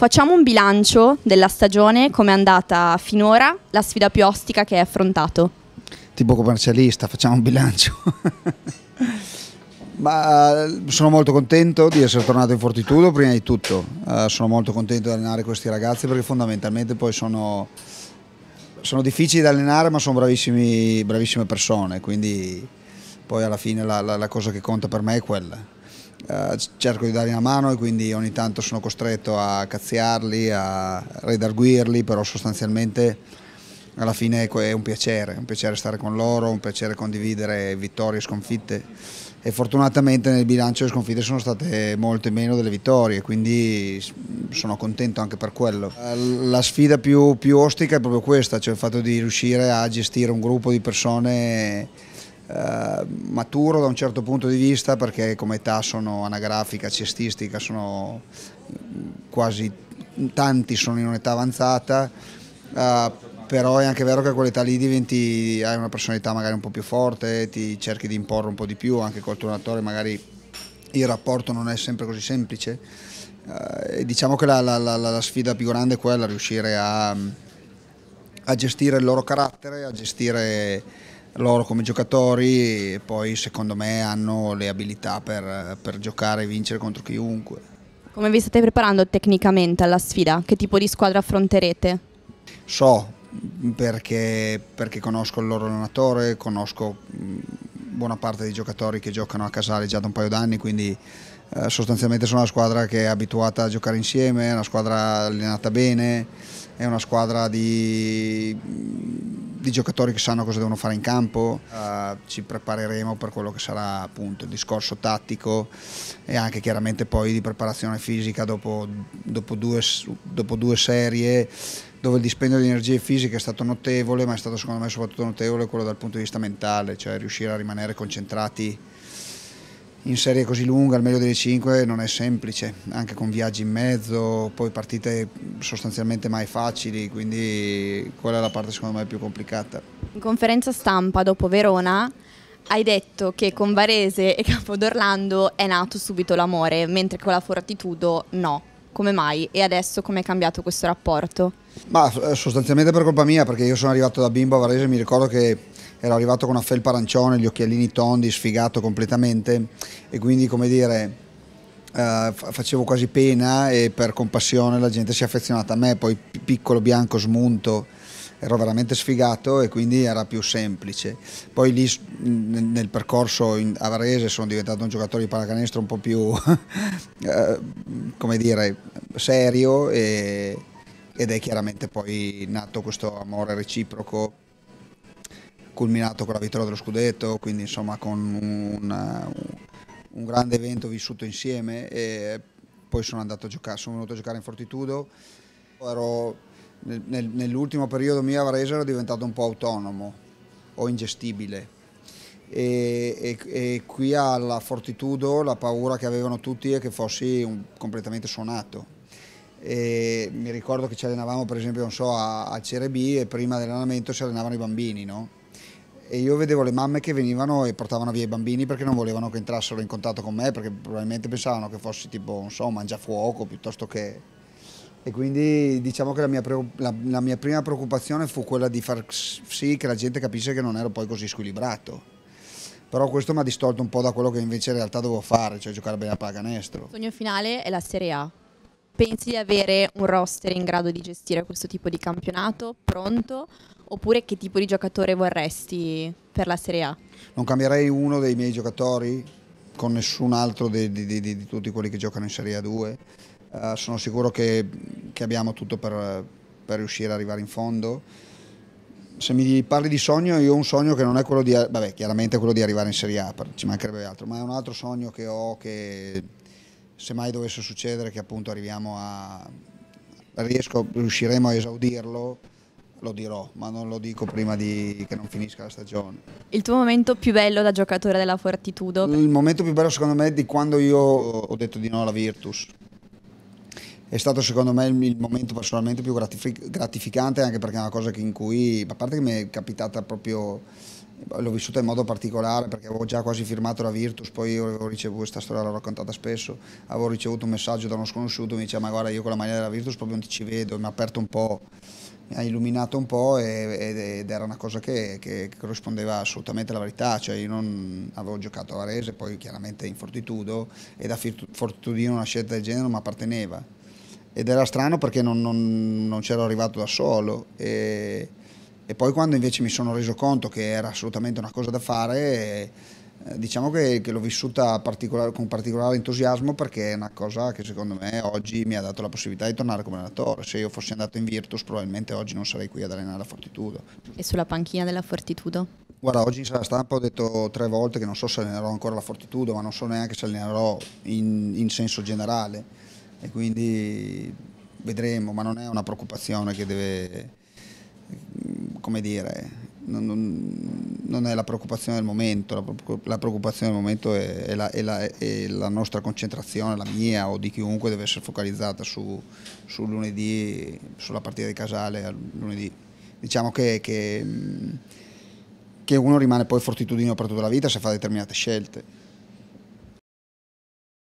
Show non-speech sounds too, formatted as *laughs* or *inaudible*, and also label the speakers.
Speaker 1: Facciamo un bilancio della stagione, come è andata finora, la sfida più ostica che hai
Speaker 2: affrontato. Tipo commercialista, facciamo un bilancio. *laughs* Ma eh, sono molto contento di essere tornato in Fortitudo prima di tutto, uh, sono molto contento di allenare questi ragazzi perché fondamentalmente poi sono, sono difficili da allenare ma sono bravissime persone, quindi poi alla fine la, la, la cosa che conta per me è quella eh, cerco di dargli una mano e quindi ogni tanto sono costretto a cazziarli, a redarguirli, però sostanzialmente alla fine è un piacere, un piacere stare con loro, un piacere condividere vittorie e sconfitte e fortunatamente nel bilancio le sconfitte sono state molte meno delle vittorie, quindi sono contento anche per quello. Eh, la sfida più, più ostica è proprio questa, cioè il fatto di riuscire a gestire un gruppo di persone eh, maturo da un certo punto di vista perché come età sono anagrafica, cestistica, sono mm, quasi tanti sono in un'età avanzata, eh, però è anche vero che a quell'età lì diventi, hai una personalità magari un po' più forte, ti cerchi di imporre un po' di più, anche col tuo tornatore magari il rapporto non è sempre così semplice. Eh, diciamo che la, la, la, la, sfida più grande è quella, riuscire a, a gestire il loro carattere, a gestire loro come giocatori poi secondo me hanno le abilità per, per giocare e vincere contro chiunque.
Speaker 1: Come vi state preparando tecnicamente alla sfida? Che tipo di squadra affronterete?
Speaker 2: So, perché, perché conosco il loro allenatore, conosco mm, buona parte dei giocatori che giocano a Casale già da un paio d'anni, quindi eh, sostanzialmente sono una squadra che è abituata a giocare insieme, una squadra allenata bene, è una squadra di, di, giocatori che sanno cosa devono fare in campo, uh, ci prepareremo per quello che sarà appunto il discorso tattico e anche chiaramente poi di preparazione fisica dopo, dopo, due, dopo due, serie dove il dispendio di energie fisiche è stato notevole ma è stato secondo me soprattutto notevole quello dal punto di vista mentale, cioè riuscire a rimanere concentrati in serie così lunga, al meglio delle 5, non è semplice, anche con viaggi in mezzo, poi partite sostanzialmente mai facili, quindi quella è la parte secondo me più complicata.
Speaker 1: In conferenza stampa dopo Verona hai detto che con Varese e Capodorlando è nato subito l'amore, mentre con la Fortitudo no. Come mai? E adesso come è cambiato questo rapporto?
Speaker 2: Ma eh, sostanzialmente per colpa mia, perché io sono arrivato da bimbo a Varese e mi ricordo che ero arrivato con una felpa arancione, gli occhialini tondi, sfigato completamente e quindi come dire Uh, facevo quasi pena e per compassione la gente si è affezionata a me, poi piccolo, bianco, smunto, ero veramente sfigato e quindi era più semplice. Poi lì nel percorso in, a Varese sono diventato un giocatore di pallacanestro un po' più, *laughs* eh, come dire, serio e, ed è chiaramente poi nato questo amore reciproco culminato con la vittoria dello scudetto, quindi insomma con un, un grande evento vissuto insieme e poi sono, andato a giocare, sono venuto a giocare in Fortitudo. Nel, nell'ultimo periodo mio a Varese ero diventato un po' autonomo o ingestibile. E, e, e, qui alla Fortitudo la paura che avevano tutti è che fossi un, completamente suonato. E mi ricordo che ci allenavamo per esempio so, a, a Cerebi e prima dell'allenamento si allenavano i bambini, no? e io vedevo le mamme che venivano e portavano via i bambini perché non volevano che entrassero in contatto con me perché probabilmente pensavano che fossi tipo, non so, mangiafuoco piuttosto che... E quindi diciamo che la mia, la, la mia prima preoccupazione fu quella di far sì che la gente capisse che non ero poi così squilibrato però questo mi ha distolto un po' da quello che invece in realtà dovevo fare, cioè giocare bene a pallacanestro. Il
Speaker 1: sogno finale è la Serie A pensi di avere un roster in grado di gestire questo tipo di campionato pronto? Oppure che tipo di giocatore vorresti per la Serie A?
Speaker 2: Non cambierei uno dei miei giocatori con nessun altro di, di, di, di tutti quelli che giocano in Serie A2. Uh, eh, sono sicuro che, che abbiamo tutto per, per riuscire ad arrivare in fondo. Se mi parli di sogno, io ho un sogno che non è quello di, vabbè, chiaramente quello di arrivare in Serie A, ci mancherebbe altro, ma è un altro sogno che ho che se mai dovesse succedere che appunto arriviamo a riesco, riusciremo a esaudirlo lo dirò, ma non lo dico prima di, che non finisca la stagione.
Speaker 1: Il tuo momento più bello da giocatore della Fortitudo?
Speaker 2: Il momento più bello secondo me è di quando io ho detto di no alla Virtus. È stato secondo me il momento personalmente più gratific gratificante anche perché è una cosa in cui, a parte che mi è capitata proprio l'ho vissuta in modo particolare perché avevo già quasi firmato la Virtus, poi avevo ricevuto, questa storia l'ho raccontata spesso, avevo ricevuto un messaggio da uno sconosciuto, mi diceva ma guarda io con la maglia della Virtus proprio non ti ci vedo, mi ha aperto un po', mi ha illuminato un po' ed era una cosa che, che, corrispondeva assolutamente alla verità, cioè io non avevo giocato a Varese, poi chiaramente in Fortitudo e da Fortitudino una scelta del genere non mi apparteneva ed era strano perché non, non, non c'ero arrivato da solo. E, e poi quando invece mi sono reso conto che era assolutamente una cosa da fare, eh, diciamo che, che l'ho vissuta particolare, con particolare entusiasmo perché è una cosa che secondo me oggi mi ha dato la possibilità di tornare come allenatore. Se io fossi andato in Virtus probabilmente oggi non sarei qui ad allenare la Fortitudo.
Speaker 1: E sulla panchina della Fortitudo?
Speaker 2: Guarda, oggi in sala stampa ho detto tre volte che non so se allenerò ancora la Fortitudo, ma non so neanche se allenerò in, in senso generale. E quindi vedremo, ma non è una preoccupazione che deve come dire, non, non, non, è la preoccupazione del momento, la, preoccupazione del momento è, è, la, è, la, è, la, nostra concentrazione, la mia o di chiunque deve essere focalizzata su, su lunedì, sulla partita di Casale lunedì. Diciamo che, che, che uno rimane poi fortitudino per tutta la vita se fa determinate scelte.